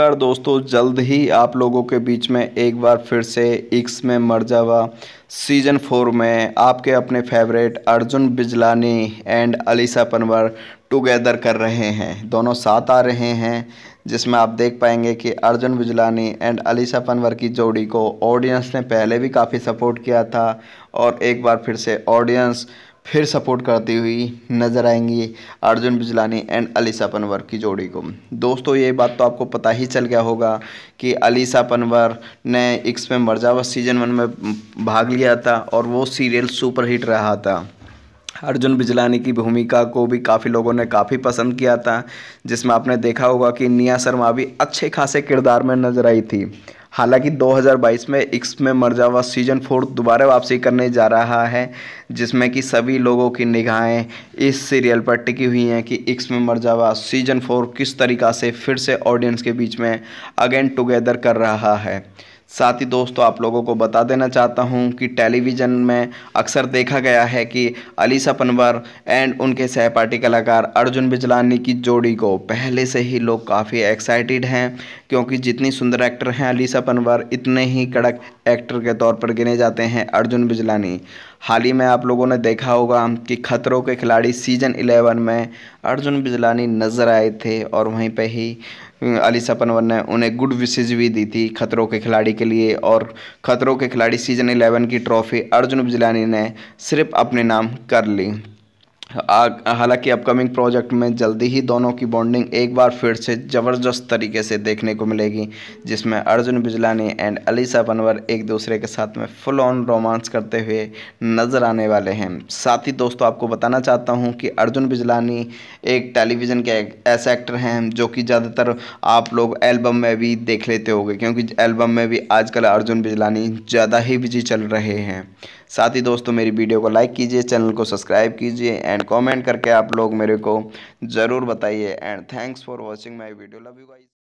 नमस्कार दोस्तों जल्द ही आप लोगों के बीच में एक बार फिर से इक्स में मर जावा सीजन फोर में आपके अपने favourite Arjun Bijlani and Aalisha Panwar together कर रहे हैं दोनों साथ आ रहे हैं जिसमें आप देख पाएंगे कि अर्जुन बिजलानी एंड अलीसा पनवर की जोड़ी को ऑडियंस ने पहले भी काफ़ी सपोर्ट किया था और एक बार फिर से ऑडियंस फिर सपोर्ट करती हुई नज़र आएंगी अर्जुन बिजलानी एंड अलीसा पनवर की जोड़ी को दोस्तों ये बात तो आपको पता ही चल गया होगा कि अलीसा पनवर ने एक्स में मर्जावा सीजन वन में भाग लिया था और वो सीरियल सुपरहिट रहा था अर्जुन बिजलानी की भूमिका को भी काफ़ी लोगों ने काफ़ी पसंद किया था जिसमें आपने देखा होगा कि निया शर्मा भी अच्छे खासे किरदार में नजर आई थी हालांकि 2022 में इक्स में मर्जा हुआ सीजन फोर दोबारा वापसी करने जा रहा है जिसमें कि सभी लोगों की निगाहें इस सीरियल पर टिकी हुई हैं कि इक्स में मर्जा हुआ सीजन फोर किस तरीका से फिर से ऑडियंस के बीच में अगेन टुगेदर कर रहा है साथ ही दोस्तों तो आप लोगों को बता देना चाहता हूं कि टेलीविज़न में अक्सर देखा गया है कि अलीसा पनवर एंड उनके सहपाठी कलाकार अर्जुन बिजलानी की जोड़ी को पहले से ही लोग काफ़ी एक्साइटेड हैं क्योंकि जितनी सुंदर एक्टर हैं अलीसा पनवर इतने ही कड़क एक्टर के तौर पर गिने जाते हैं अर्जुन बिजलानी हाल ही में आप लोगों ने देखा होगा कि खतरों के खिलाड़ी सीजन 11 में अर्जुन बिजलानी नज़र आए थे और वहीं पे ही अं, अली सपनवर ने उन्हें गुड विशेज भी दी थी खतरों के खिलाड़ी के लिए और खतरों के खिलाड़ी सीजन 11 की ट्रॉफ़ी अर्जुन बिजलानी ने सिर्फ अपने नाम कर ली हालांकि अपकमिंग प्रोजेक्ट में जल्दी ही दोनों की बॉन्डिंग एक बार फिर से ज़बरदस्त तरीके से देखने को मिलेगी जिसमें अर्जुन बिजलानी एंड अलीसा बनवर एक दूसरे के साथ में फुल ऑन रोमांस करते हुए नज़र आने वाले हैं साथ ही दोस्तों आपको बताना चाहता हूं कि अर्जुन बिजलानी एक टेलीविज़न के ऐसे एक्टर हैं जो कि ज़्यादातर आप लोग एल्बम में भी देख लेते हो क्योंकि एल्बम में भी आजकल अर्जुन बिजलानी ज़्यादा ही बिजी चल रहे हैं साथ ही दोस्तों मेरी वीडियो को लाइक कीजिए चैनल को सब्सक्राइब कीजिए एंड कॉमेंट करके आप लोग मेरे को ज़रूर बताइए and thanks for watching my video love you guys